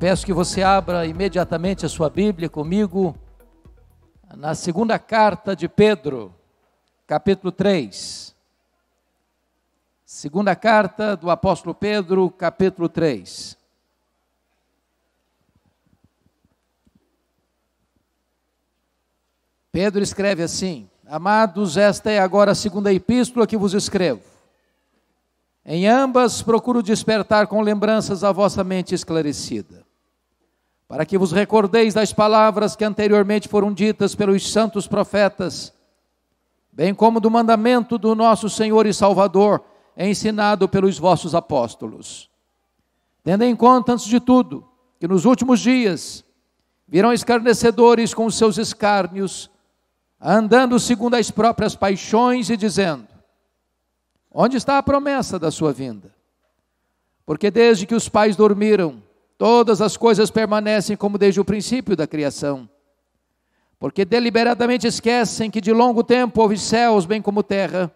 Peço que você abra imediatamente a sua Bíblia comigo na segunda carta de Pedro, capítulo 3. Segunda carta do apóstolo Pedro, capítulo 3. Pedro escreve assim: Amados, esta é agora a segunda epístola que vos escrevo. Em ambas procuro despertar com lembranças a vossa mente esclarecida para que vos recordeis das palavras que anteriormente foram ditas pelos santos profetas, bem como do mandamento do nosso Senhor e Salvador, ensinado pelos vossos apóstolos. Tendo em conta, antes de tudo, que nos últimos dias virão escarnecedores com seus escárnios, andando segundo as próprias paixões e dizendo: Onde está a promessa da sua vinda? Porque desde que os pais dormiram, Todas as coisas permanecem como desde o princípio da criação. Porque deliberadamente esquecem que de longo tempo houve céus, bem como terra,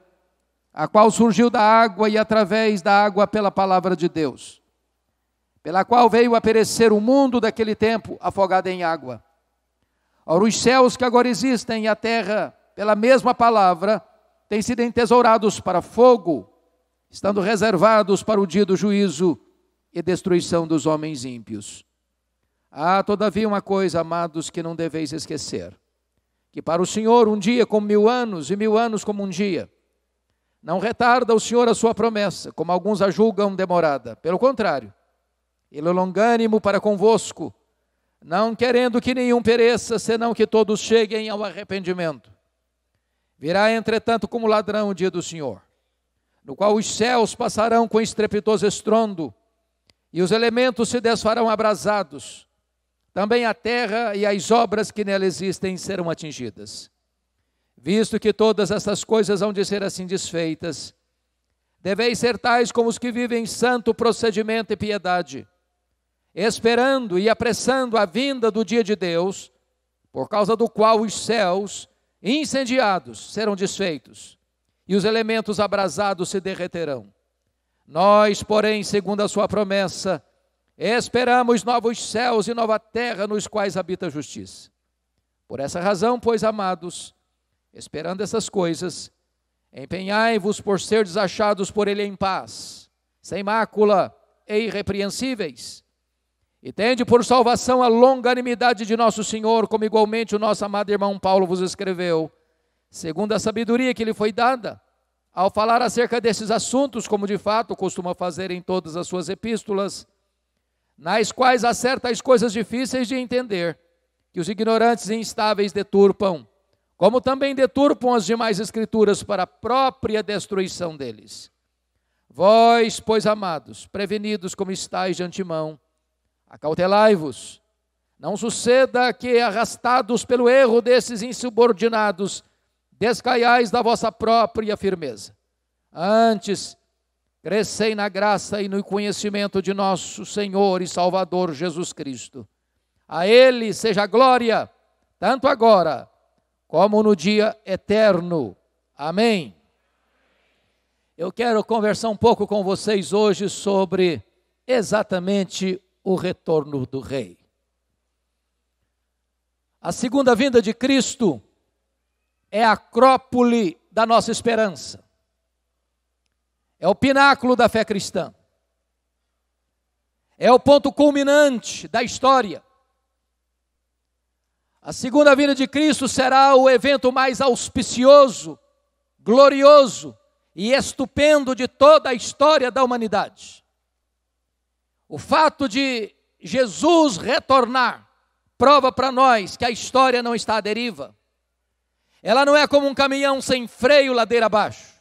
a qual surgiu da água e através da água pela palavra de Deus, pela qual veio a perecer o mundo daquele tempo afogado em água. Ora, os céus que agora existem e a terra, pela mesma palavra, têm sido entesourados para fogo, estando reservados para o dia do juízo e destruição dos homens ímpios. Há, todavia, uma coisa, amados, que não deveis esquecer: que para o Senhor um dia como mil anos, e mil anos como um dia. Não retarda o Senhor a sua promessa, como alguns a julgam demorada. Pelo contrário, ele é longânimo para convosco, não querendo que nenhum pereça, senão que todos cheguem ao arrependimento. Virá, entretanto, como ladrão o dia do Senhor, no qual os céus passarão com estrepitoso estrondo, e os elementos se desfarão abrasados. Também a terra e as obras que nela existem serão atingidas. Visto que todas estas coisas hão de ser assim desfeitas, deveis ser tais como os que vivem santo procedimento e piedade, esperando e apressando a vinda do dia de Deus, por causa do qual os céus, incendiados, serão desfeitos, e os elementos abrasados se derreterão. Nós, porém, segundo a sua promessa, esperamos novos céus e nova terra nos quais habita a justiça. Por essa razão, pois, amados, esperando essas coisas, empenhai-vos por serdes achados por ele em paz, sem mácula e irrepreensíveis. E tende por salvação a longanimidade de nosso Senhor, como igualmente o nosso amado irmão Paulo vos escreveu, segundo a sabedoria que lhe foi dada ao falar acerca desses assuntos, como de fato costuma fazer em todas as suas epístolas, nas quais há certas coisas difíceis de entender, que os ignorantes e instáveis deturpam, como também deturpam as demais escrituras para a própria destruição deles. Vós, pois amados, prevenidos como estáis de antemão, acautelai-vos. Não suceda que, arrastados pelo erro desses insubordinados, descaiais da vossa própria firmeza. Antes, crescei na graça e no conhecimento de nosso Senhor e Salvador Jesus Cristo. A Ele seja glória, tanto agora como no dia eterno. Amém. Eu quero conversar um pouco com vocês hoje sobre exatamente o retorno do Rei. A segunda vinda de Cristo é a acrópole da nossa esperança. É o pináculo da fé cristã. É o ponto culminante da história. A segunda vinda de Cristo será o evento mais auspicioso, glorioso e estupendo de toda a história da humanidade. O fato de Jesus retornar prova para nós que a história não está à deriva. Ela não é como um caminhão sem freio ladeira abaixo.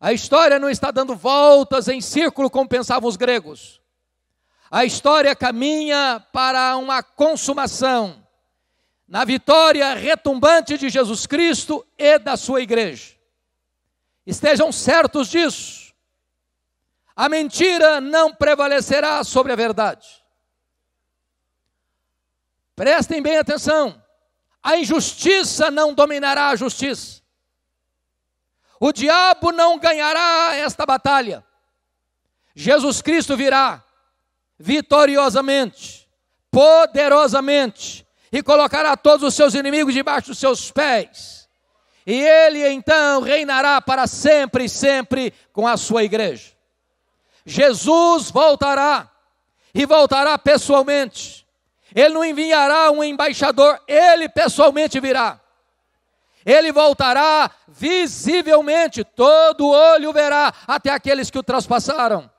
A história não está dando voltas em círculo como pensavam os gregos. A história caminha para uma consumação, na vitória retumbante de Jesus Cristo e da sua igreja. Estejam certos disso. A mentira não prevalecerá sobre a verdade. Prestem bem atenção. A injustiça não dominará a justiça. O diabo não ganhará esta batalha. Jesus Cristo virá vitoriosamente, poderosamente, e colocará todos os seus inimigos debaixo dos seus pés. E ele então reinará para sempre e sempre com a sua igreja. Jesus voltará e voltará pessoalmente. Ele não enviará um embaixador, ele pessoalmente virá. Ele voltará visivelmente, todo olho verá até aqueles que o traspassaram.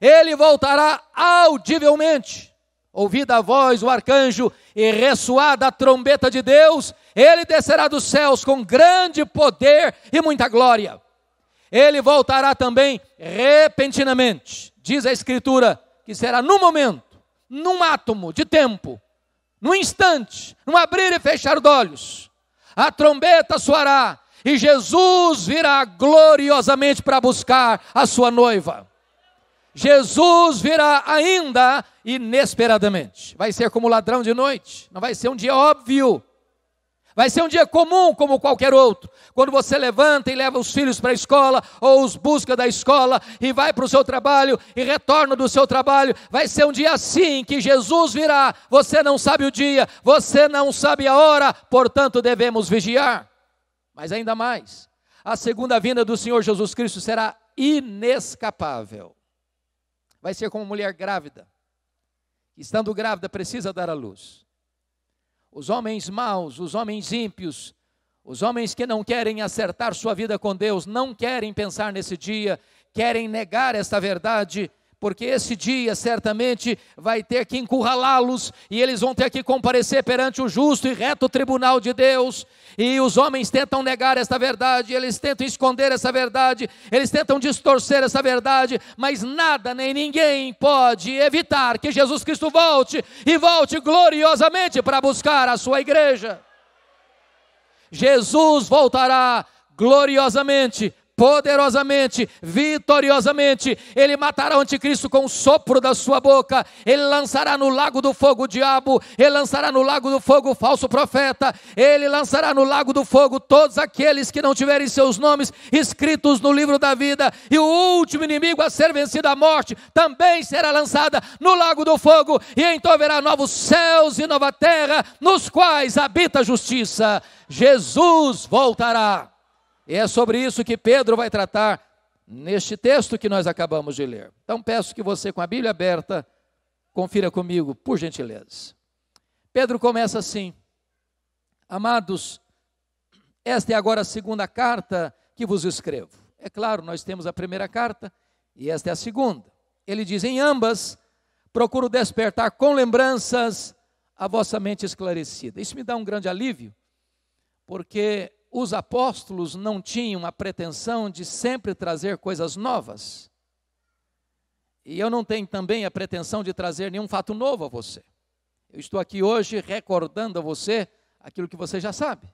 Ele voltará audivelmente. Ouvida a voz do arcanjo e ressoada a trombeta de Deus, ele descerá dos céus com grande poder e muita glória. Ele voltará também repentinamente. Diz a Escritura que será no momento num átomo de tempo, num instante, num abrir e fechar de olhos. A trombeta soará e Jesus virá gloriosamente para buscar a sua noiva. Jesus virá ainda inesperadamente. Vai ser como ladrão de noite, não vai ser um dia óbvio. Vai ser um dia comum como qualquer outro. Quando você levanta e leva os filhos para a escola, ou os busca da escola, e vai para o seu trabalho e retorna do seu trabalho, vai ser um dia assim que Jesus virá. Você não sabe o dia, você não sabe a hora, portanto devemos vigiar. Mas ainda mais, a segunda vinda do Senhor Jesus Cristo será inescapável. Vai ser como uma mulher grávida. Estando grávida, precisa dar à luz os homens maus, os homens ímpios, os homens que não querem acertar sua vida com Deus, não querem pensar nesse dia, querem negar esta verdade porque esse dia certamente vai ter que encurralá-los, e eles vão ter que comparecer perante o justo e reto tribunal de Deus. E os homens tentam negar esta verdade, eles tentam esconder essa verdade, eles tentam distorcer essa verdade, mas nada nem ninguém pode evitar que Jesus Cristo volte e volte gloriosamente para buscar a sua igreja. Jesus voltará gloriosamente poderosamente, vitoriosamente. Ele matará o anticristo com o sopro da sua boca. Ele lançará no lago do fogo o diabo. Ele lançará no lago do fogo o falso profeta. Ele lançará no lago do fogo todos aqueles que não tiverem seus nomes escritos no livro da vida. E o último inimigo a ser vencido, a morte, também será lançada no lago do fogo. E então haverá novos céus e nova terra nos quais habita a justiça. Jesus voltará. E é sobre isso que Pedro vai tratar neste texto que nós acabamos de ler. Então peço que você, com a Bíblia aberta, confira comigo, por gentileza. Pedro começa assim: Amados, esta é agora a segunda carta que vos escrevo. É claro, nós temos a primeira carta e esta é a segunda. Ele diz: Em ambas, procuro despertar com lembranças a vossa mente esclarecida. Isso me dá um grande alívio, porque os apóstolos não tinham a pretensão de sempre trazer coisas novas. E eu não tenho também a pretensão de trazer nenhum fato novo a você. Eu estou aqui hoje recordando a você aquilo que você já sabe.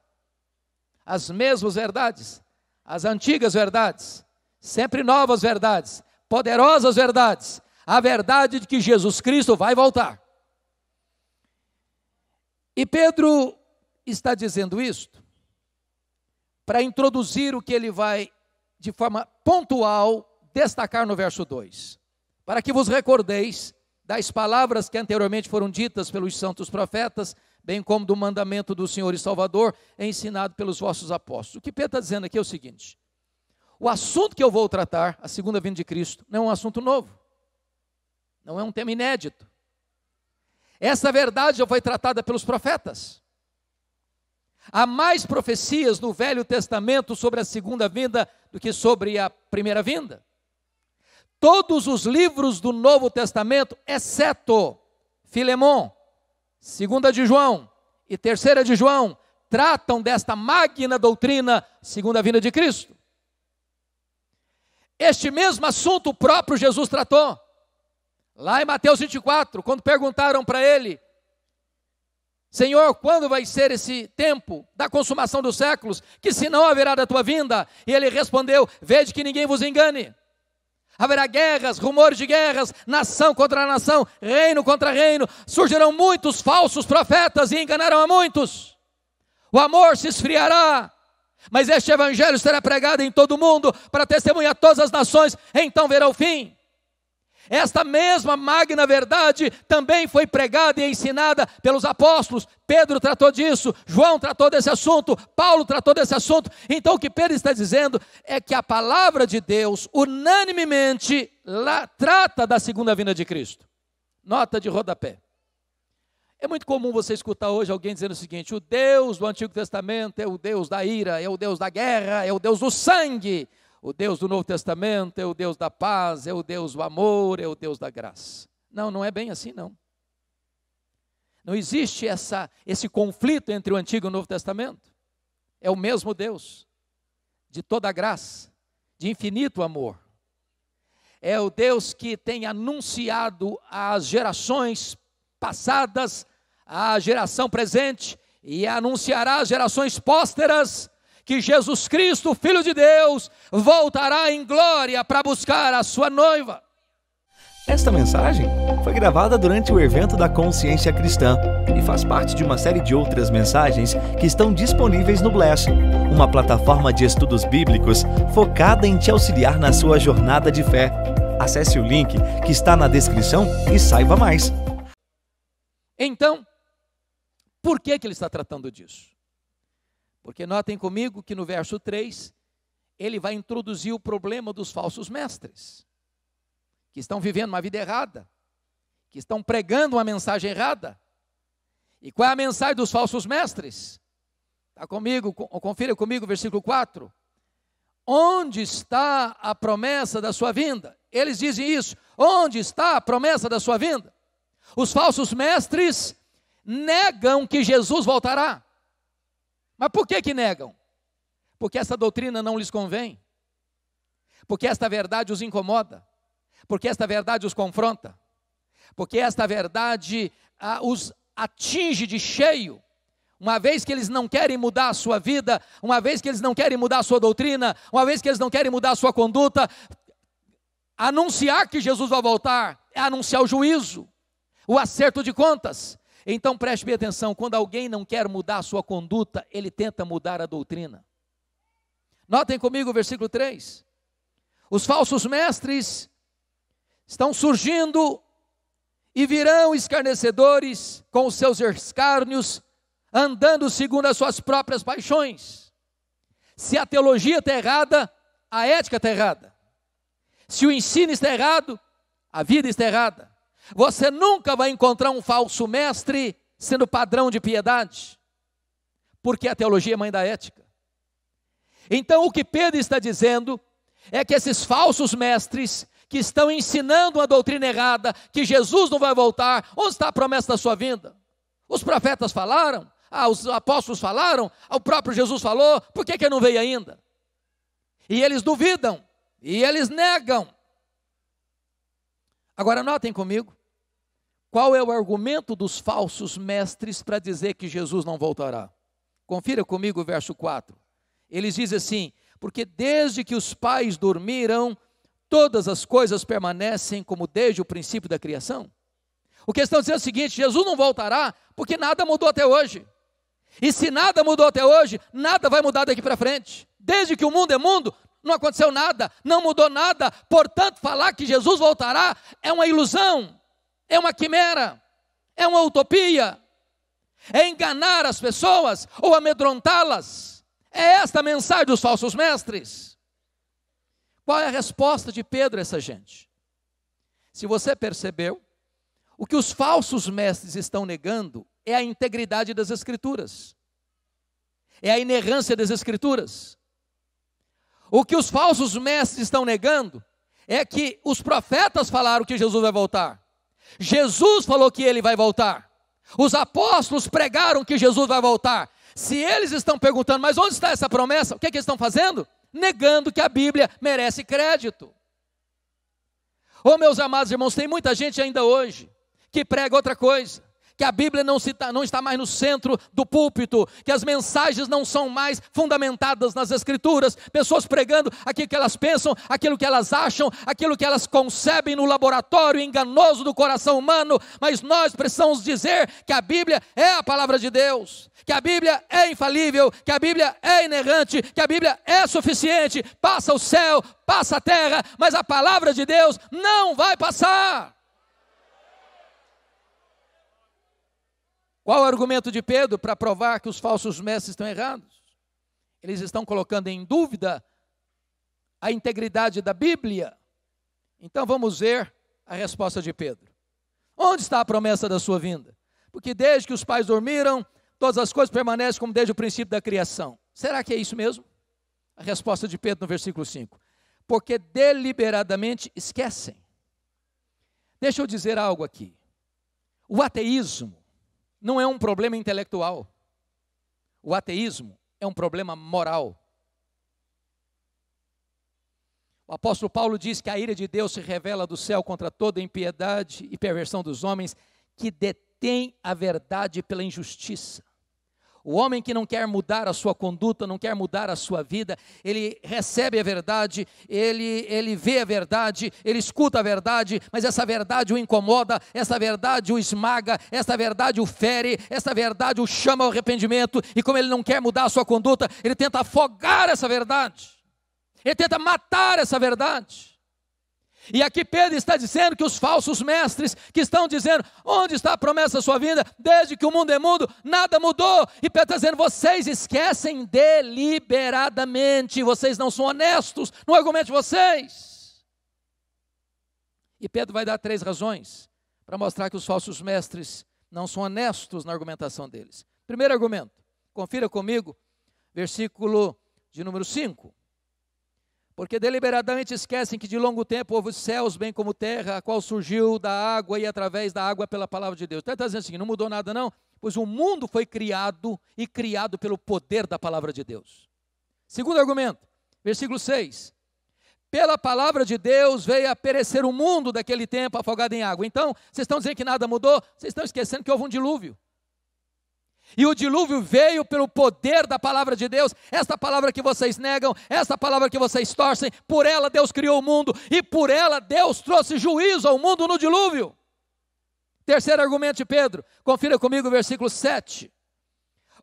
As mesmas verdades, as antigas verdades, sempre novas verdades, poderosas verdades. A verdade de que Jesus Cristo vai voltar. E Pedro está dizendo isto para introduzir o que ele vai, de forma pontual, destacar no verso 2. Para que vos recordeis das palavras que anteriormente foram ditas pelos santos profetas, bem como do mandamento do Senhor e Salvador, ensinado pelos vossos apóstolos. O que Pedro está dizendo aqui é o seguinte: o assunto que eu vou tratar, a segunda vinda de Cristo, não é um assunto novo, não é um tema inédito. Essa verdade já foi tratada pelos profetas. Há mais profecias no Velho Testamento sobre a segunda vinda do que sobre a primeira vinda. Todos os livros do Novo Testamento, exceto Filemão, segunda de João e terceira de João, tratam desta magna doutrina, segunda vinda de Cristo. Este mesmo assunto o próprio Jesus tratou. Lá em Mateus 24, quando perguntaram para ele Senhor, quando vai ser esse tempo da consumação dos séculos? Que se não haverá da tua vinda? E ele respondeu: Vede que ninguém vos engane. Haverá guerras, rumores de guerras, nação contra nação, reino contra reino. Surgirão muitos falsos profetas e enganarão a muitos. O amor se esfriará, mas este evangelho será pregado em todo o mundo para testemunhar todas as nações, então verá o fim. Esta mesma magna verdade também foi pregada e ensinada pelos apóstolos. Pedro tratou disso, João tratou desse assunto, Paulo tratou desse assunto. Então, o que Pedro está dizendo é que a palavra de Deus, unanimemente, lá, trata da segunda vinda de Cristo. Nota de rodapé. É muito comum você escutar hoje alguém dizendo o seguinte: o Deus do Antigo Testamento é o Deus da ira, é o Deus da guerra, é o Deus do sangue. O Deus do Novo Testamento é o Deus da paz, é o Deus do amor, é o Deus da graça. Não, não é bem assim não. Não existe essa, esse conflito entre o Antigo e o Novo Testamento. É o mesmo Deus, de toda graça, de infinito amor. É o Deus que tem anunciado às gerações passadas, à geração presente e anunciará às gerações pósteras que Jesus Cristo, Filho de Deus, voltará em glória para buscar a sua noiva. Esta mensagem foi gravada durante o evento da Consciência Cristã e faz parte de uma série de outras mensagens que estão disponíveis no Bless, uma plataforma de estudos bíblicos focada em te auxiliar na sua jornada de fé. Acesse o link que está na descrição e saiba mais. Então, por que, que ele está tratando disso? Porque notem comigo que no verso 3, ele vai introduzir o problema dos falsos mestres, que estão vivendo uma vida errada, que estão pregando uma mensagem errada. E qual é a mensagem dos falsos mestres? Está comigo, confira comigo o versículo 4. Onde está a promessa da sua vinda? Eles dizem isso. Onde está a promessa da sua vinda? Os falsos mestres negam que Jesus voltará. Mas por que que negam? Porque essa doutrina não lhes convém. Porque esta verdade os incomoda. Porque esta verdade os confronta. Porque esta verdade ah, os atinge de cheio. Uma vez que eles não querem mudar a sua vida, uma vez que eles não querem mudar a sua doutrina, uma vez que eles não querem mudar a sua conduta, anunciar que Jesus vai voltar é anunciar o juízo, o acerto de contas, então preste bem atenção: quando alguém não quer mudar a sua conduta, ele tenta mudar a doutrina. Notem comigo o versículo 3. Os falsos mestres estão surgindo e virão escarnecedores com os seus escárnios, andando segundo as suas próprias paixões. Se a teologia está errada, a ética está errada. Se o ensino está errado, a vida está errada. Você nunca vai encontrar um falso mestre sendo padrão de piedade, porque a teologia é mãe da ética. Então, o que Pedro está dizendo é que esses falsos mestres que estão ensinando uma doutrina errada, que Jesus não vai voltar, onde está a promessa da sua vinda? Os profetas falaram, ah, os apóstolos falaram, ah, o próprio Jesus falou, por que, que não veio ainda? E eles duvidam, e eles negam, Agora, notem comigo. Qual é o argumento dos falsos mestres para dizer que Jesus não voltará? Confira comigo o verso 4. Eles dizem assim: Porque desde que os pais dormiram, todas as coisas permanecem como desde o princípio da criação. O que estão dizendo é o seguinte: Jesus não voltará porque nada mudou até hoje. E se nada mudou até hoje, nada vai mudar daqui para frente. Desde que o mundo é mundo, não aconteceu nada, não mudou nada, portanto, falar que Jesus voltará é uma ilusão, é uma quimera, é uma utopia, é enganar as pessoas ou amedrontá-las. É esta a mensagem dos falsos mestres. Qual é a resposta de Pedro a essa gente? Se você percebeu, o que os falsos mestres estão negando é a integridade das Escrituras, é a inerrância das Escrituras. O que os falsos mestres estão negando é que os profetas falaram que Jesus vai voltar. Jesus falou que ele vai voltar. Os apóstolos pregaram que Jesus vai voltar. Se eles estão perguntando, mas onde está essa promessa? O que, é que eles estão fazendo? Negando que a Bíblia merece crédito. Oh, meus amados irmãos, tem muita gente ainda hoje que prega outra coisa que a Bíblia não, se, tá, não está mais no centro do púlpito, que as mensagens não são mais fundamentadas nas Escrituras, pessoas pregando aquilo que elas pensam, aquilo que elas acham, aquilo que elas concebem no laboratório enganoso do coração humano, mas nós precisamos dizer que a Bíblia é a palavra de Deus, que a Bíblia é infalível, que a Bíblia é inerrante, que a Bíblia é suficiente, passa o céu, passa a terra, mas a palavra de Deus não vai passar. Qual o argumento de Pedro para provar que os falsos mestres estão errados? Eles estão colocando em dúvida a integridade da Bíblia. Então vamos ver a resposta de Pedro. Onde está a promessa da sua vinda? Porque desde que os pais dormiram, todas as coisas permanecem como desde o princípio da criação. Será que é isso mesmo? A resposta de Pedro no versículo 5. Porque deliberadamente esquecem. Deixa eu dizer algo aqui. O ateísmo não é um problema intelectual. O ateísmo é um problema moral. O apóstolo Paulo diz que a ira de Deus se revela do céu contra toda impiedade e perversão dos homens que detém a verdade pela injustiça. O homem que não quer mudar a sua conduta, não quer mudar a sua vida, ele recebe a verdade, ele, ele vê a verdade, ele escuta a verdade, mas essa verdade o incomoda, essa verdade o esmaga, essa verdade o fere, essa verdade o chama ao arrependimento, e como ele não quer mudar a sua conduta, ele tenta afogar essa verdade, ele tenta matar essa verdade. E aqui Pedro está dizendo que os falsos mestres que estão dizendo onde está a promessa da sua vinda, desde que o mundo é mundo, nada mudou. E Pedro está dizendo: vocês esquecem deliberadamente, vocês não são honestos no argumento de vocês. E Pedro vai dar três razões para mostrar que os falsos mestres não são honestos na argumentação deles. Primeiro argumento, confira comigo, versículo de número 5 porque deliberadamente esquecem que de longo tempo houve os céus, bem como terra, a qual surgiu da água e através da água pela palavra de Deus. Então, está dizendo assim: não mudou nada, não, pois o mundo foi criado e criado pelo poder da palavra de Deus. Segundo argumento, versículo 6. Pela palavra de Deus veio a perecer o mundo daquele tempo afogado em água. Então, vocês estão dizendo que nada mudou? Vocês estão esquecendo que houve um dilúvio. E o dilúvio veio pelo poder da palavra de Deus. Esta palavra que vocês negam, esta palavra que vocês torcem, por ela Deus criou o mundo e por ela Deus trouxe juízo ao mundo no dilúvio. Terceiro argumento de Pedro, confira comigo o versículo 7.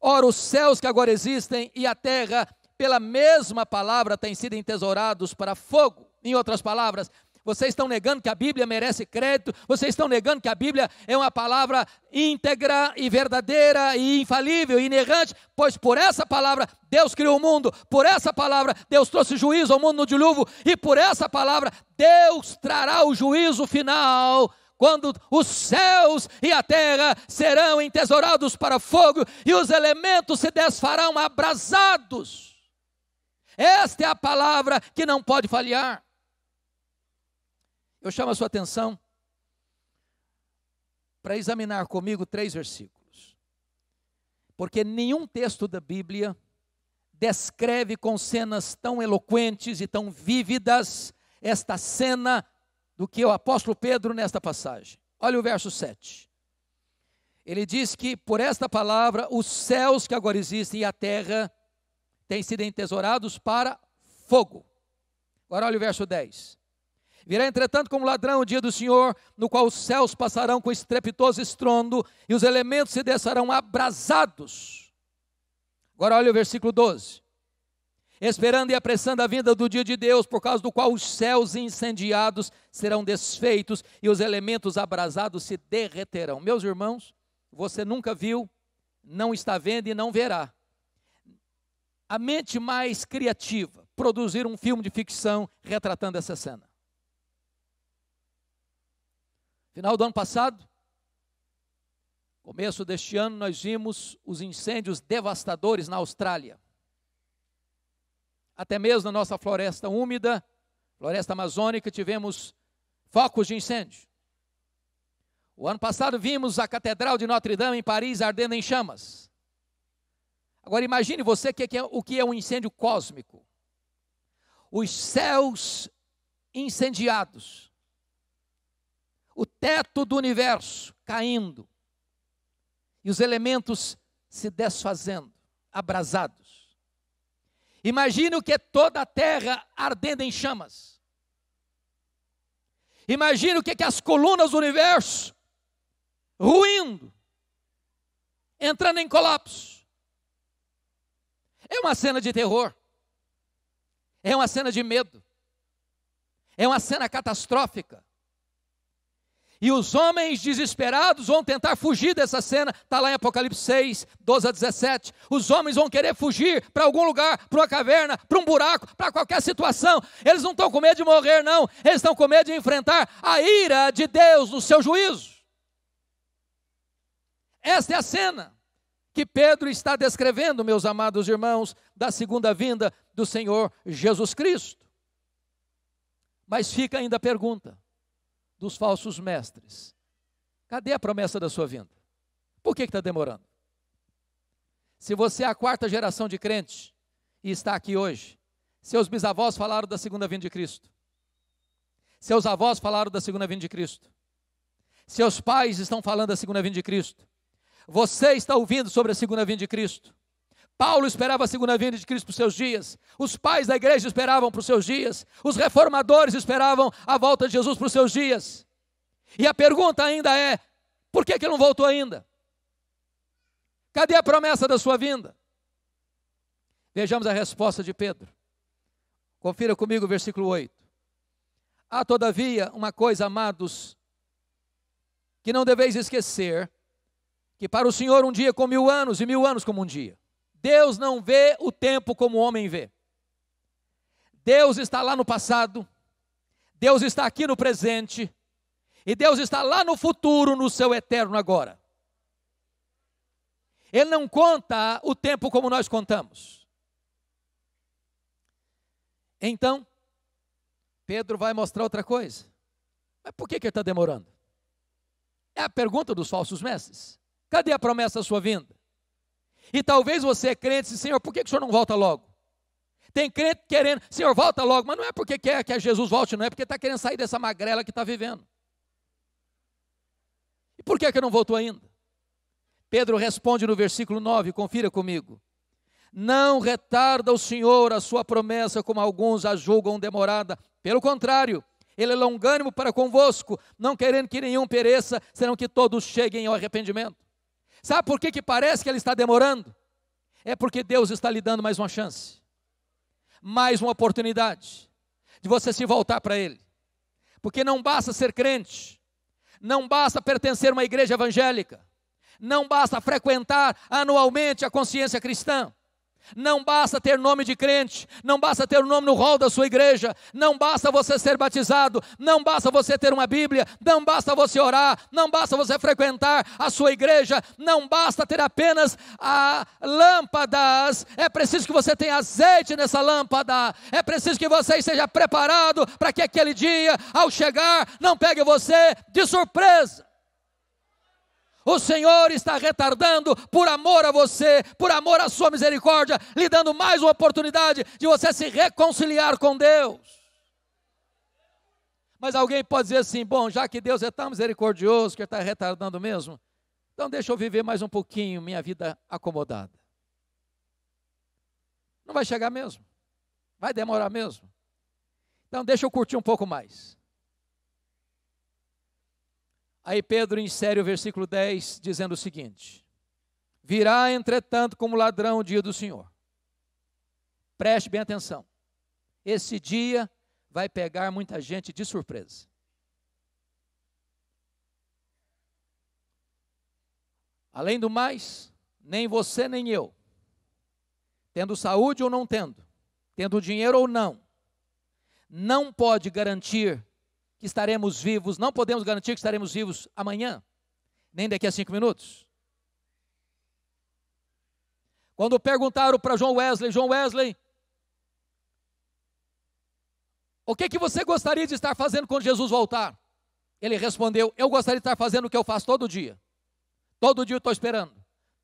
Ora, os céus que agora existem e a terra, pela mesma palavra, têm sido entesourados para fogo. Em outras palavras, vocês estão negando que a Bíblia merece crédito, vocês estão negando que a Bíblia é uma palavra íntegra e verdadeira e infalível e inerrante, pois por essa palavra Deus criou o mundo, por essa palavra Deus trouxe juízo ao mundo no dilúvio, e por essa palavra Deus trará o juízo final quando os céus e a terra serão entesourados para fogo e os elementos se desfarão abrasados. Esta é a palavra que não pode falhar. Eu chamo a sua atenção para examinar comigo três versículos. Porque nenhum texto da Bíblia descreve com cenas tão eloquentes e tão vívidas esta cena do que o apóstolo Pedro nesta passagem. Olha o verso 7. Ele diz que por esta palavra os céus que agora existem e a terra têm sido entesourados para fogo. Agora olha o verso 10. Virá, entretanto, como ladrão o dia do Senhor, no qual os céus passarão com estrepitoso estrondo e os elementos se descerão abrasados. Agora olha o versículo 12. Esperando e apressando a vinda do dia de Deus, por causa do qual os céus incendiados serão desfeitos e os elementos abrasados se derreterão. Meus irmãos, você nunca viu, não está vendo e não verá. A mente mais criativa produzir um filme de ficção retratando essa cena. Final do ano passado, começo deste ano, nós vimos os incêndios devastadores na Austrália. Até mesmo na nossa floresta úmida, floresta amazônica, tivemos focos de incêndio. O ano passado vimos a Catedral de Notre Dame em Paris ardendo em chamas. Agora imagine você o que é, é um incêndio cósmico. Os céus incendiados o teto do universo caindo e os elementos se desfazendo, abrasados. Imagine o que é toda a terra ardendo em chamas. Imagine o que, é que as colunas do universo ruindo, entrando em colapso. É uma cena de terror. É uma cena de medo. É uma cena catastrófica. E os homens desesperados vão tentar fugir dessa cena, está lá em Apocalipse 6, 12 a 17. Os homens vão querer fugir para algum lugar, para uma caverna, para um buraco, para qualquer situação. Eles não estão com medo de morrer, não. Eles estão com medo de enfrentar a ira de Deus no seu juízo. Esta é a cena que Pedro está descrevendo, meus amados irmãos, da segunda vinda do Senhor Jesus Cristo. Mas fica ainda a pergunta: dos falsos mestres. Cadê a promessa da sua vinda? Por que está demorando? Se você é a quarta geração de crente e está aqui hoje, seus bisavós falaram da segunda vinda de Cristo, seus avós falaram da segunda vinda de Cristo, seus pais estão falando da segunda vinda de Cristo, você está ouvindo sobre a segunda vinda de Cristo, Paulo esperava a segunda vinda de Cristo para os seus dias, os pais da igreja esperavam para os seus dias, os reformadores esperavam a volta de Jesus para os seus dias. E a pergunta ainda é: por que, que não voltou ainda? Cadê a promessa da sua vinda? Vejamos a resposta de Pedro. Confira comigo o versículo 8. Há, todavia, uma coisa, amados, que não deveis esquecer: que para o Senhor um dia é como mil anos, e mil anos como um dia. Deus não vê o tempo como o homem vê. Deus está lá no passado, Deus está aqui no presente, e Deus está lá no futuro, no seu eterno agora. Ele não conta o tempo como nós contamos. Então, Pedro vai mostrar outra coisa. Mas por que, que ele está demorando? É a pergunta dos falsos mestres. Cadê a promessa da sua vinda? E talvez você é crente, diz, assim, Senhor, por que o Senhor não volta logo? Tem crente querendo, Senhor, volta logo, mas não é porque quer que Jesus volte, não é porque está querendo sair dessa magrela que está vivendo. E por que, é que não voltou ainda? Pedro responde no versículo 9, confira comigo. Não retarda o Senhor a sua promessa, como alguns a julgam demorada. Pelo contrário, ele é longânimo para convosco, não querendo que nenhum pereça, senão que todos cheguem ao arrependimento. Sabe por que, que parece que ele está demorando? É porque Deus está lhe dando mais uma chance, mais uma oportunidade de você se voltar para Ele. Porque não basta ser crente, não basta pertencer a uma igreja evangélica, não basta frequentar anualmente a consciência cristã. Não basta ter nome de crente, não basta ter o nome no rol da sua igreja, não basta você ser batizado, não basta você ter uma Bíblia, não basta você orar, não basta você frequentar a sua igreja, não basta ter apenas a lâmpadas, é preciso que você tenha azeite nessa lâmpada, é preciso que você esteja preparado para que aquele dia, ao chegar, não pegue você de surpresa. O Senhor está retardando por amor a você, por amor à sua misericórdia, lhe dando mais uma oportunidade de você se reconciliar com Deus. Mas alguém pode dizer assim: bom, já que Deus é tão misericordioso que está retardando mesmo, então deixa eu viver mais um pouquinho minha vida acomodada. Não vai chegar mesmo, vai demorar mesmo. Então deixa eu curtir um pouco mais. Aí Pedro insere o versículo 10, dizendo o seguinte: Virá, entretanto, como ladrão o dia do Senhor. Preste bem atenção. Esse dia vai pegar muita gente de surpresa. Além do mais, nem você nem eu, tendo saúde ou não tendo, tendo dinheiro ou não, não pode garantir que estaremos vivos, não podemos garantir que estaremos vivos amanhã, nem daqui a cinco minutos. Quando perguntaram para João Wesley, João Wesley, o que, é que você gostaria de estar fazendo quando Jesus voltar? Ele respondeu: Eu gostaria de estar fazendo o que eu faço todo dia. Todo dia estou esperando.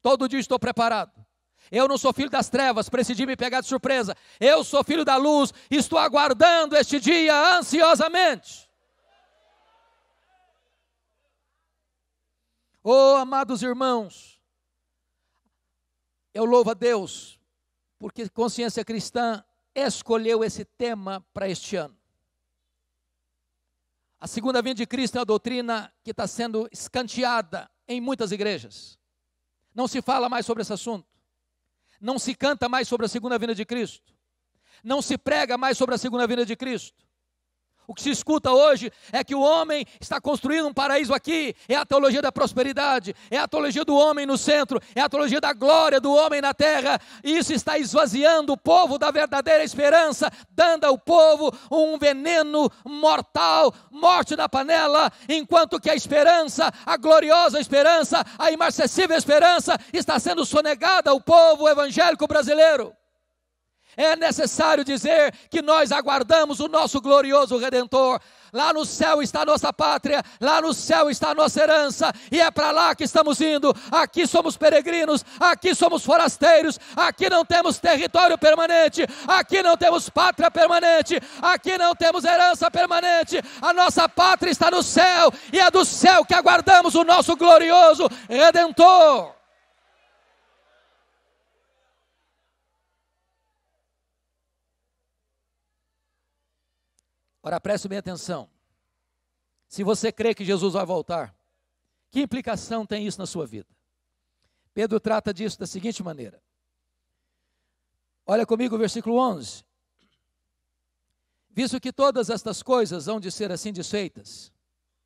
Todo dia estou preparado. Eu não sou filho das trevas para me pegar de surpresa. Eu sou filho da luz, estou aguardando este dia ansiosamente. Oh, amados irmãos, eu louvo a Deus, porque Consciência Cristã escolheu esse tema para este ano. A segunda vinda de Cristo é uma doutrina que está sendo escanteada em muitas igrejas. Não se fala mais sobre esse assunto. Não se canta mais sobre a segunda vinda de Cristo. Não se prega mais sobre a segunda vinda de Cristo. O que se escuta hoje é que o homem está construindo um paraíso aqui. É a teologia da prosperidade, é a teologia do homem no centro, é a teologia da glória do homem na terra. Isso está esvaziando o povo da verdadeira esperança, dando ao povo um veneno mortal, morte na panela, enquanto que a esperança, a gloriosa esperança, a imarcessível esperança está sendo sonegada ao povo evangélico brasileiro. É necessário dizer que nós aguardamos o nosso glorioso redentor. Lá no céu está a nossa pátria, lá no céu está a nossa herança, e é para lá que estamos indo. Aqui somos peregrinos, aqui somos forasteiros, aqui não temos território permanente, aqui não temos pátria permanente, aqui não temos herança permanente. A nossa pátria está no céu, e é do céu que aguardamos o nosso glorioso redentor. Ora, preste bem atenção. Se você crê que Jesus vai voltar, que implicação tem isso na sua vida? Pedro trata disso da seguinte maneira. Olha comigo o versículo 11. Visto que todas estas coisas hão de ser assim desfeitas,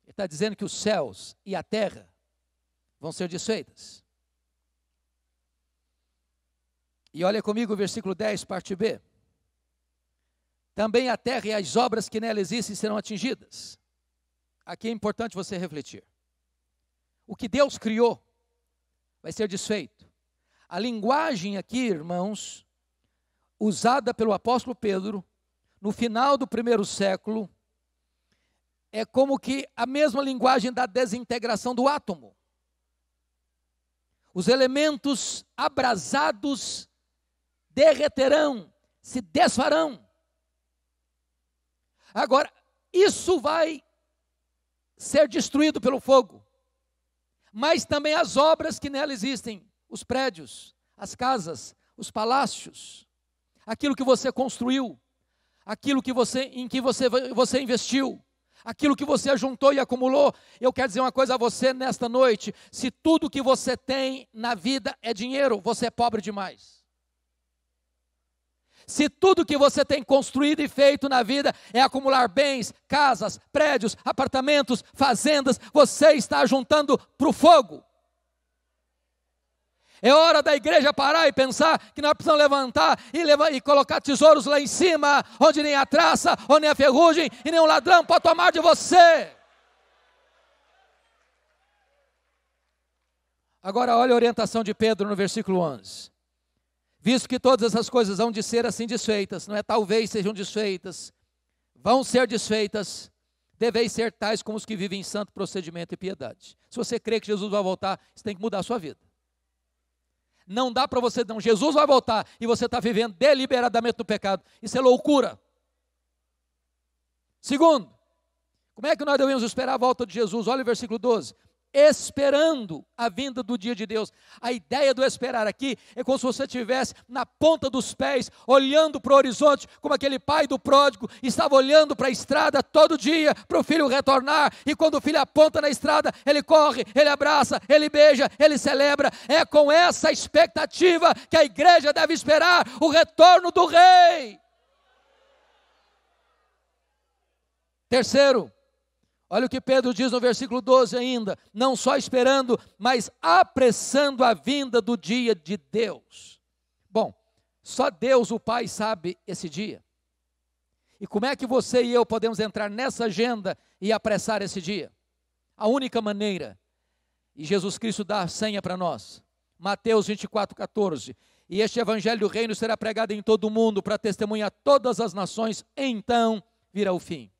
ele está dizendo que os céus e a terra vão ser desfeitas. E olha comigo o versículo 10, parte B. Também a terra e as obras que nela existem serão atingidas. Aqui é importante você refletir. O que Deus criou vai ser desfeito. A linguagem aqui, irmãos, usada pelo apóstolo Pedro, no final do primeiro século, é como que a mesma linguagem da desintegração do átomo. Os elementos abrasados derreterão, se desfarão. Agora, isso vai ser destruído pelo fogo, mas também as obras que nela existem, os prédios, as casas, os palácios, aquilo que você construiu, aquilo que você em que você, você investiu, aquilo que você juntou e acumulou. Eu quero dizer uma coisa a você nesta noite: se tudo que você tem na vida é dinheiro, você é pobre demais. Se tudo que você tem construído e feito na vida é acumular bens, casas, prédios, apartamentos, fazendas, você está juntando para o fogo. É hora da igreja parar e pensar que nós precisamos levantar e, levar, e colocar tesouros lá em cima, onde nem a traça, onde nem a ferrugem e nem um ladrão pode tomar de você. Agora olha a orientação de Pedro no versículo 11. Visto que todas essas coisas vão de ser assim desfeitas, não é talvez sejam desfeitas, vão ser desfeitas, deveis ser tais como os que vivem em santo procedimento e piedade. Se você crê que Jesus vai voltar, você tem que mudar a sua vida. Não dá para você, não. Jesus vai voltar e você está vivendo deliberadamente no pecado. Isso é loucura. Segundo, como é que nós devemos esperar a volta de Jesus? Olha o versículo 12 esperando a vinda do dia de Deus. A ideia do esperar aqui é como se você estivesse na ponta dos pés, olhando para o horizonte, como aquele pai do pródigo estava olhando para a estrada todo dia para o filho retornar, e quando o filho aponta na estrada, ele corre, ele abraça, ele beija, ele celebra. É com essa expectativa que a igreja deve esperar o retorno do rei. Terceiro, Olha o que Pedro diz no versículo 12 ainda: não só esperando, mas apressando a vinda do dia de Deus. Bom, só Deus, o Pai, sabe esse dia. E como é que você e eu podemos entrar nessa agenda e apressar esse dia? A única maneira, e Jesus Cristo dá a senha para nós, Mateus 24, 14. E este evangelho do reino será pregado em todo o mundo para testemunhar todas as nações, então virá o fim.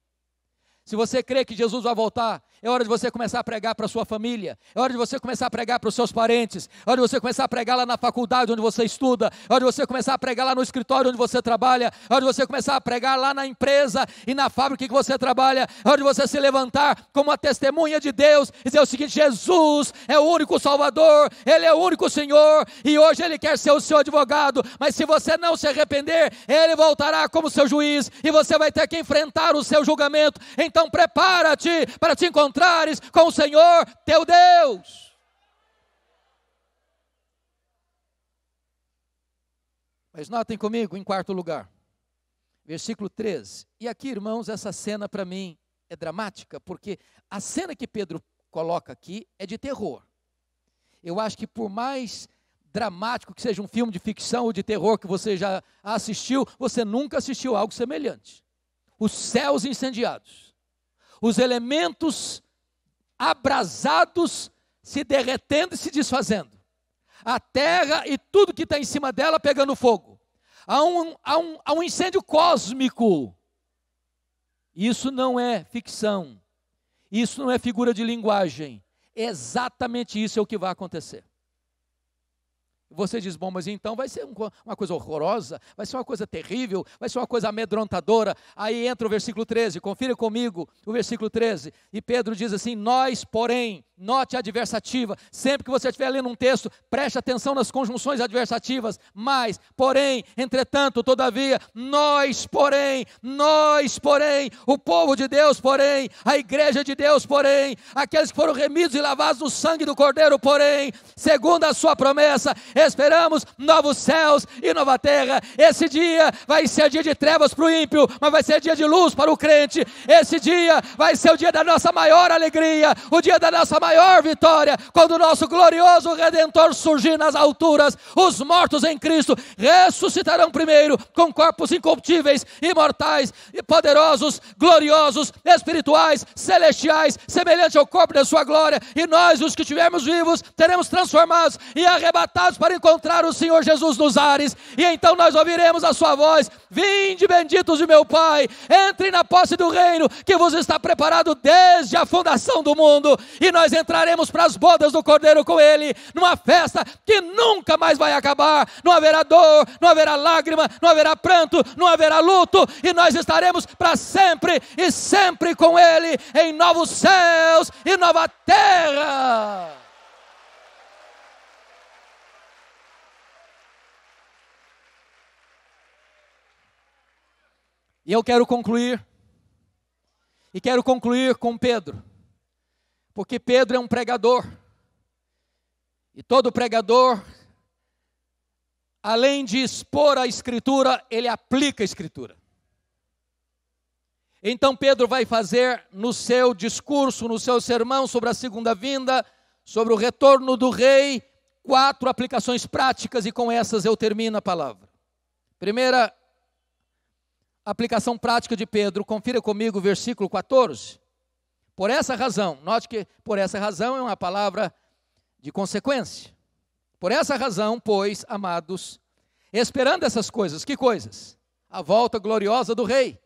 Se você crê que Jesus vai voltar, é hora de você começar a pregar para sua família. É hora de você começar a pregar para os seus parentes. É hora de você começar a pregar lá na faculdade onde você estuda. É hora de você começar a pregar lá no escritório onde você trabalha. É hora de você começar a pregar lá na empresa e na fábrica que você trabalha. É hora de você se levantar como a testemunha de Deus e dizer o seguinte: Jesus é o único Salvador, Ele é o único Senhor e hoje Ele quer ser o seu advogado. Mas se você não se arrepender, Ele voltará como seu juiz e você vai ter que enfrentar o seu julgamento. Então prepara-te para te encontrar encontrares com o Senhor teu Deus. Mas notem comigo, em quarto lugar, versículo 13. E aqui, irmãos, essa cena para mim é dramática, porque a cena que Pedro coloca aqui é de terror. Eu acho que por mais dramático que seja um filme de ficção ou de terror que você já assistiu, você nunca assistiu algo semelhante. Os céus incendiados os elementos abrasados se derretendo e se desfazendo. A terra e tudo que está em cima dela pegando fogo. Há um, há um, há um incêndio cósmico. Isso não é ficção. Isso não é figura de linguagem. Exatamente isso é o que vai acontecer. Você diz, bom, mas então vai ser uma coisa horrorosa, vai ser uma coisa terrível, vai ser uma coisa amedrontadora. Aí entra o versículo 13, confira comigo o versículo 13. E Pedro diz assim: Nós, porém, note a adversativa. Sempre que você estiver lendo um texto, preste atenção nas conjunções adversativas. Mas, porém, entretanto, todavia, nós, porém, nós, porém, o povo de Deus, porém, a igreja de Deus, porém, aqueles que foram remidos e lavados no sangue do Cordeiro, porém, segundo a sua promessa, esperamos novos céus e nova terra. Esse dia vai ser dia de trevas para o ímpio, mas vai ser dia de luz para o crente. Esse dia vai ser o dia da nossa maior alegria, o dia da nossa maior vitória, quando o nosso glorioso Redentor surgir nas alturas. Os mortos em Cristo ressuscitarão primeiro com corpos incorruptíveis, imortais, poderosos, gloriosos, espirituais, celestiais, semelhante ao corpo da sua glória. E nós, os que estivermos vivos, teremos transformados e arrebatados para para encontrar o Senhor Jesus nos ares, e então nós ouviremos a sua voz: Vinde, benditos de meu Pai, entre na posse do reino que vos está preparado desde a fundação do mundo, e nós entraremos para as bodas do Cordeiro com ele, numa festa que nunca mais vai acabar. Não haverá dor, não haverá lágrima, não haverá pranto, não haverá luto, e nós estaremos para sempre e sempre com ele em novos céus e nova terra. E eu quero concluir, e quero concluir com Pedro, porque Pedro é um pregador, e todo pregador, além de expor a Escritura, ele aplica a Escritura. Então Pedro vai fazer no seu discurso, no seu sermão sobre a segunda vinda, sobre o retorno do rei, quatro aplicações práticas e com essas eu termino a palavra. Primeira aplicação prática de Pedro, confira comigo o versículo 14. Por essa razão, note que por essa razão é uma palavra de consequência. Por essa razão, pois, amados, esperando essas coisas, que coisas? A volta gloriosa do Rei.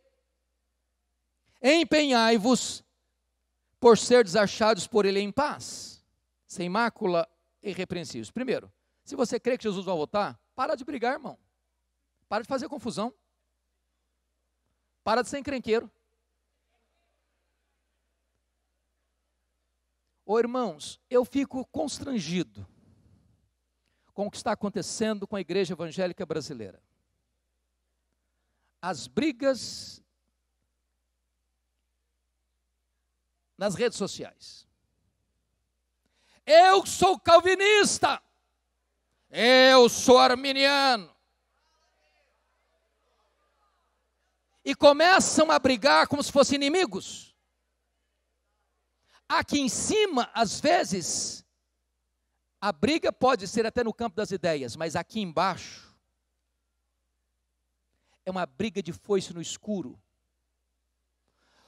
Empenhai-vos por serdes achados por Ele em paz, sem mácula e repreensíveis. Primeiro, se você crê que Jesus vai voltar, para de brigar, irmão. Para de fazer confusão. Para de ser encrenqueiro. Ô irmãos, eu fico constrangido com o que está acontecendo com a igreja evangélica brasileira. As brigas nas redes sociais. Eu sou calvinista. Eu sou arminiano. e começam a brigar como se fossem inimigos. Aqui em cima, às vezes, a briga pode ser até no campo das ideias, mas aqui embaixo é uma briga de foice no escuro,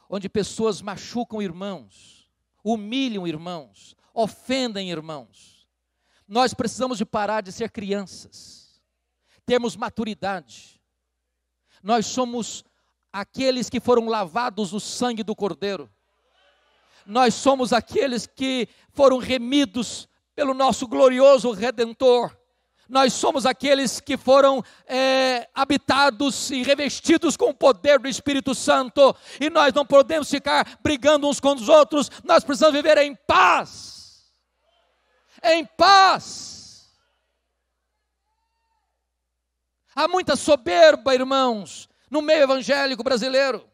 onde pessoas machucam irmãos, humilham irmãos, ofendem irmãos. Nós precisamos de parar de ser crianças, termos maturidade. Nós somos aqueles que foram lavados o sangue do Cordeiro. Nós somos aqueles que foram remidos pelo nosso glorioso Redentor. Nós somos aqueles que foram é, habitados e revestidos com o poder do Espírito Santo. E nós não podemos ficar brigando uns com os outros. Nós precisamos viver em paz. Em paz. Há muita soberba, irmãos no meio evangélico brasileiro.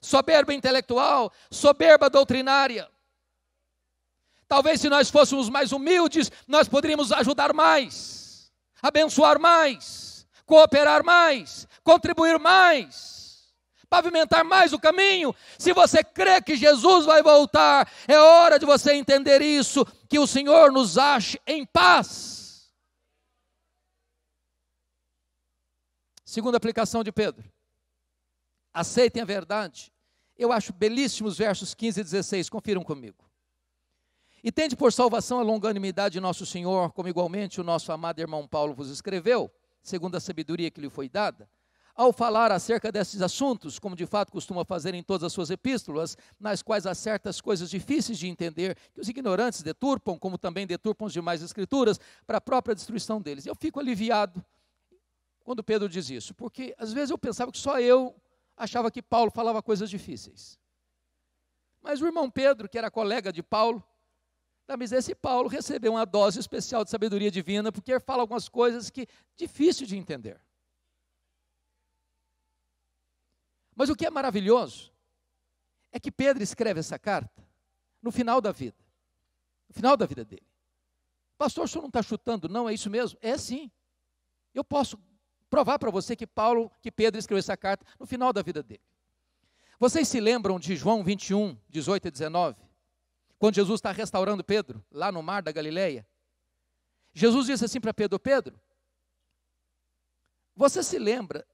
Soberba intelectual, soberba doutrinária. Talvez se nós fôssemos mais humildes, nós poderíamos ajudar mais, abençoar mais, cooperar mais, contribuir mais, pavimentar mais o caminho. Se você crê que Jesus vai voltar, é hora de você entender isso, que o Senhor nos ache em paz. Segunda aplicação de Pedro. Aceitem a verdade. Eu acho belíssimos versos 15 e 16, confiram comigo. E tende por salvação a longanimidade de nosso Senhor, como igualmente o nosso amado irmão Paulo vos escreveu, segundo a sabedoria que lhe foi dada. Ao falar acerca desses assuntos, como de fato costuma fazer em todas as suas epístolas, nas quais há certas coisas difíceis de entender, que os ignorantes deturpam, como também deturpam as demais escrituras, para a própria destruição deles. Eu fico aliviado quando Pedro diz isso? Porque às vezes eu pensava que só eu achava que Paulo falava coisas difíceis. Mas o irmão Pedro, que era colega de Paulo, mas esse Paulo recebeu uma dose especial de sabedoria divina, porque ele fala algumas coisas que difícil de entender. Mas o que é maravilhoso é que Pedro escreve essa carta no final da vida, no final da vida dele. Pastor, o senhor não está chutando, não? É isso mesmo? É sim. Eu posso provar para você que Paulo, que Pedro escreveu essa carta no final da vida dele. Vocês se lembram de João 21, 18 e 19? Quando Jesus está restaurando Pedro, lá no mar da Galileia? Jesus disse assim para Pedro: Pedro, você se lembra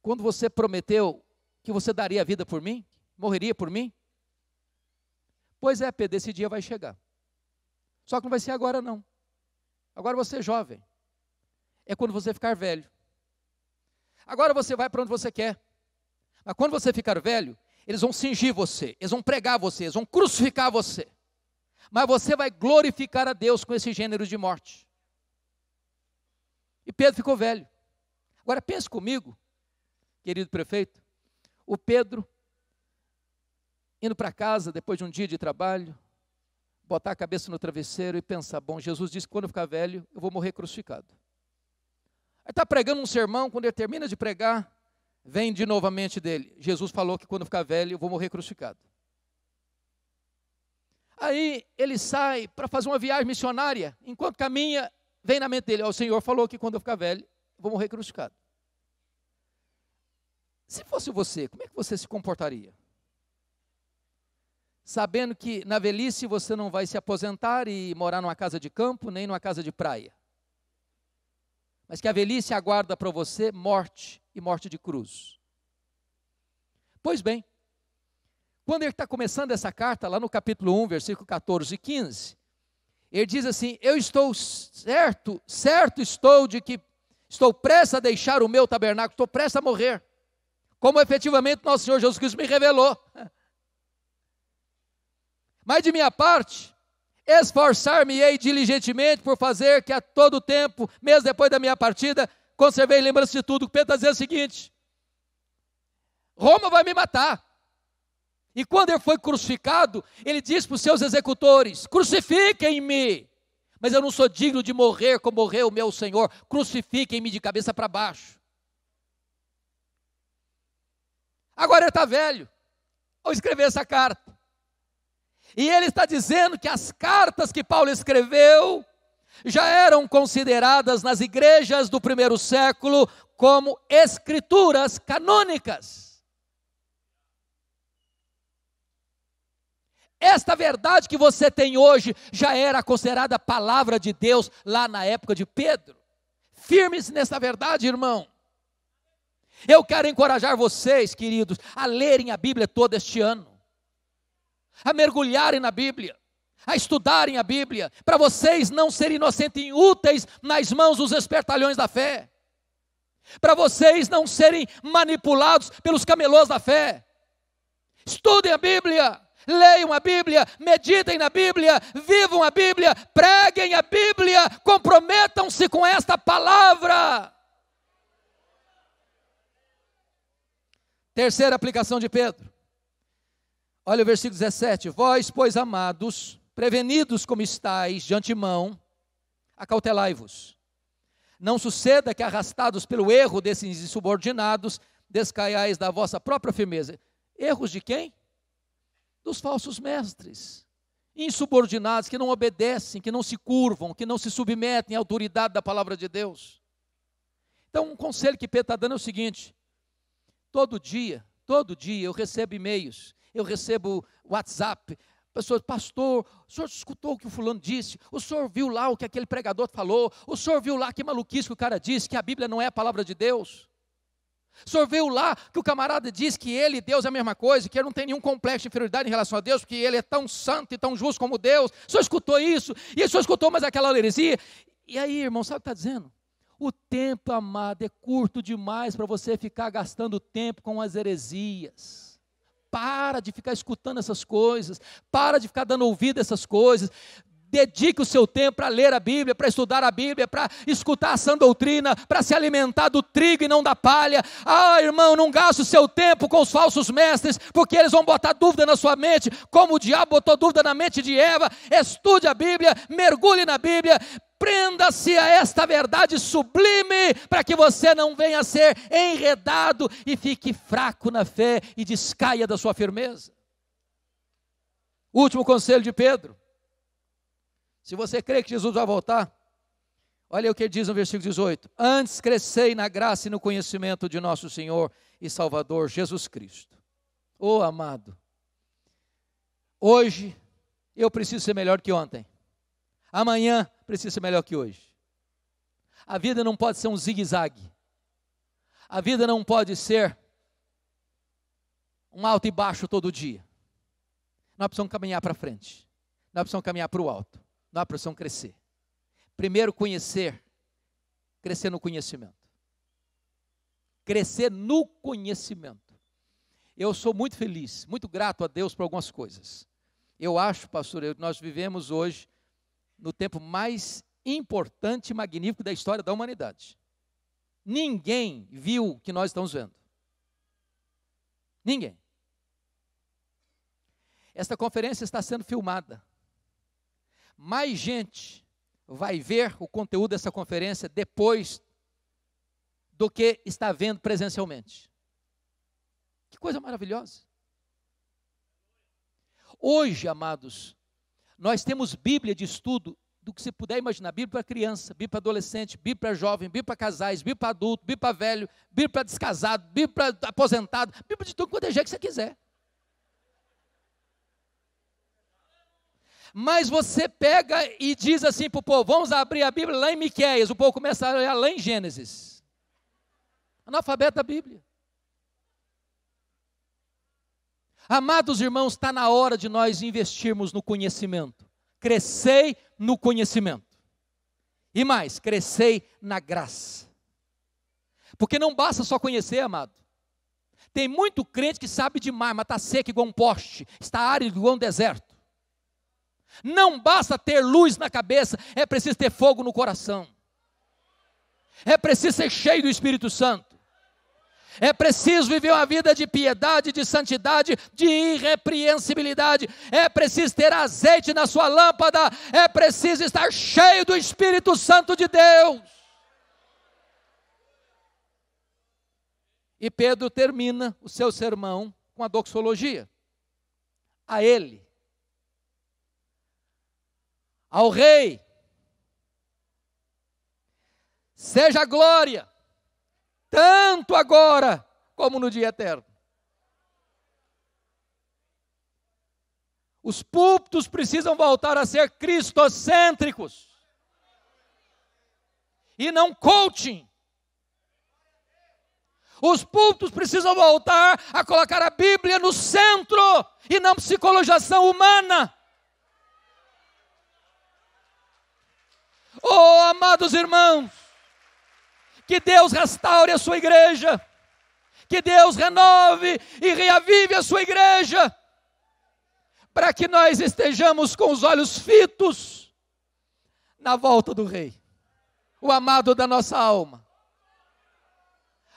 quando você prometeu que você daria a vida por mim? Morreria por mim? Pois é, Pedro, esse dia vai chegar. Só que não vai ser agora, não. Agora você é jovem. É quando você ficar velho. Agora você vai para onde você quer. Mas quando você ficar velho, eles vão cingir você, eles vão pregar você, eles vão crucificar você. Mas você vai glorificar a Deus com esse gênero de morte. E Pedro ficou velho. Agora pense comigo, querido prefeito, o Pedro indo para casa depois de um dia de trabalho, botar a cabeça no travesseiro e pensar: bom, Jesus disse que quando eu ficar velho, eu vou morrer crucificado está pregando um sermão, quando ele termina de pregar, vem de novamente dele. Jesus falou que quando ficar velho, eu vou morrer crucificado. Aí ele sai para fazer uma viagem missionária. Enquanto caminha, vem na mente dele: O Senhor falou que quando eu ficar velho, eu vou morrer crucificado. Se fosse você, como é que você se comportaria? Sabendo que na velhice você não vai se aposentar e morar numa casa de campo, nem numa casa de praia mas que a velhice aguarda para você morte e morte de cruz. Pois bem, quando ele está começando essa carta, lá no capítulo 1, versículo 14 e 15, ele diz assim: Eu estou certo, certo estou de que estou prestes a deixar o meu tabernáculo, estou prestes a morrer, como efetivamente nosso Senhor Jesus Cristo me revelou. Mas de minha parte, Esforçar-me-ei diligentemente por fazer que a todo tempo, mesmo depois da minha partida, conservei lembrança de tudo. O Pedro está dizendo o seguinte: Roma vai me matar. E quando ele foi crucificado, ele disse para os seus executores: Crucifiquem-me, mas eu não sou digno de morrer como morreu o meu Senhor, crucifiquem-me de cabeça para baixo. Agora ele está velho, ao escrever essa carta. E ele está dizendo que as cartas que Paulo escreveu já eram consideradas nas igrejas do primeiro século como escrituras canônicas. Esta verdade que você tem hoje já era considerada palavra de Deus lá na época de Pedro. Firme-se nessa verdade, irmão. Eu quero encorajar vocês, queridos, a lerem a Bíblia todo este ano a mergulharem na Bíblia, a estudarem a Bíblia, para vocês não serem inocentes e úteis nas mãos dos espertalhões da fé, para vocês não serem manipulados pelos camelôs da fé. Estudem a Bíblia, leiam a Bíblia, meditem na Bíblia, vivam a Bíblia, preguem a Bíblia, comprometam-se com esta palavra. Terceira aplicação de Pedro. Olha o versículo 17: Vós, pois amados, prevenidos como estáis de antemão, acautelai-vos. Não suceda que, arrastados pelo erro desses insubordinados, descaiais da vossa própria firmeza. Erros de quem? Dos falsos mestres. Insubordinados, que não obedecem, que não se curvam, que não se submetem à autoridade da palavra de Deus. Então, um conselho que Pedro está dando é o seguinte: todo dia, todo dia eu recebo e-mails eu recebo WhatsApp, pessoas, pastor, o senhor escutou o que o fulano disse, o senhor viu lá o que aquele pregador falou, o senhor viu lá que maluquice que o cara disse, que a Bíblia não é a palavra de Deus. O senhor viu lá que o camarada diz que ele e Deus é a mesma coisa, que ele não tem nenhum complexo de inferioridade em relação a Deus, porque ele é tão santo e tão justo como Deus. O senhor escutou isso, e o senhor escutou mais aquela heresia. E aí, irmão, sabe o que está dizendo? O tempo, amado, é curto demais para você ficar gastando tempo com as heresias para de ficar escutando essas coisas, para de ficar dando ouvido a essas coisas. Dedique o seu tempo para ler a Bíblia, para estudar a Bíblia, para escutar a sã doutrina, para se alimentar do trigo e não da palha. Ah, irmão, não gaste o seu tempo com os falsos mestres, porque eles vão botar dúvida na sua mente, como o diabo botou dúvida na mente de Eva. Estude a Bíblia, mergulhe na Bíblia, Prenda-se a esta verdade sublime, para que você não venha a ser enredado e fique fraco na fé e descaia da sua firmeza. Último conselho de Pedro. Se você crê que Jesus vai voltar, olha o que diz no versículo 18: Antes crescei na graça e no conhecimento de nosso Senhor e Salvador Jesus Cristo. oh, amado, hoje eu preciso ser melhor que ontem. Amanhã precisa ser melhor que hoje. A vida não pode ser um zigue-zague. A vida não pode ser um alto e baixo todo dia. Nós precisamos caminhar para frente. Nós precisamos caminhar para o alto. Nós precisamos crescer. Primeiro, conhecer. Crescer no conhecimento. Crescer no conhecimento. Eu sou muito feliz, muito grato a Deus por algumas coisas. Eu acho, pastor, nós vivemos hoje no tempo mais importante e magnífico da história da humanidade. Ninguém viu o que nós estamos vendo. Ninguém. Esta conferência está sendo filmada. Mais gente vai ver o conteúdo dessa conferência depois do que está vendo presencialmente. Que coisa maravilhosa. Hoje, amados, nós temos Bíblia de estudo do que você puder imaginar: Bíblia para criança, Bíblia para adolescente, Bíblia para jovem, Bíblia para casais, Bíblia para adulto, Bíblia para velho, Bíblia para descasado, Bíblia para aposentado, Bíblia de tudo quanto é jeito que você quiser. Mas você pega e diz assim para o povo: vamos abrir a Bíblia lá em Miquéias. O povo começa a ler lá em Gênesis. Analfabeto da Bíblia. Amados irmãos, está na hora de nós investirmos no conhecimento. Crescei no conhecimento. E mais, crescei na graça. Porque não basta só conhecer, amado. Tem muito crente que sabe demais, mas está seco igual um poste, está árido igual um deserto. Não basta ter luz na cabeça, é preciso ter fogo no coração. É preciso ser cheio do Espírito Santo. É preciso viver uma vida de piedade, de santidade, de irrepreensibilidade. É preciso ter azeite na sua lâmpada. É preciso estar cheio do Espírito Santo de Deus. E Pedro termina o seu sermão com a doxologia. A ele, ao rei, seja glória tanto agora como no dia eterno. Os púlpitos precisam voltar a ser cristocêntricos e não coaching. Os púlpitos precisam voltar a colocar a Bíblia no centro e não psicologização humana. Oh, amados irmãos, que Deus restaure a sua igreja. Que Deus renove e reavive a sua igreja. Para que nós estejamos com os olhos fitos na volta do Rei, o amado da nossa alma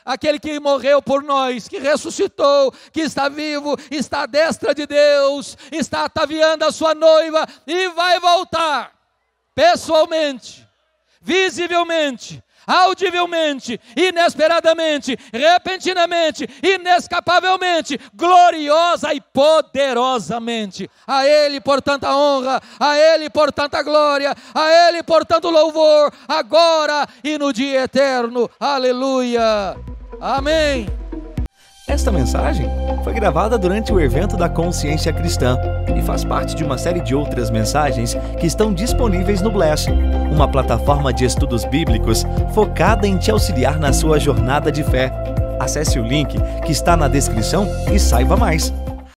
aquele que morreu por nós, que ressuscitou, que está vivo, está à destra de Deus, está ataviando a sua noiva e vai voltar pessoalmente, visivelmente, audivelmente, inesperadamente, repentinamente, inescapavelmente, gloriosa e poderosamente. A Ele, por tanta honra, a Ele, por tanta glória, a Ele, por tanto louvor, agora e no dia eterno. Aleluia. Amém. Esta mensagem foi gravada durante o evento da Consciência Cristã e faz parte de uma série de outras mensagens que estão disponíveis no Bless, uma plataforma de estudos bíblicos focada em te auxiliar na sua jornada de fé. Acesse o link que está na descrição e saiba mais.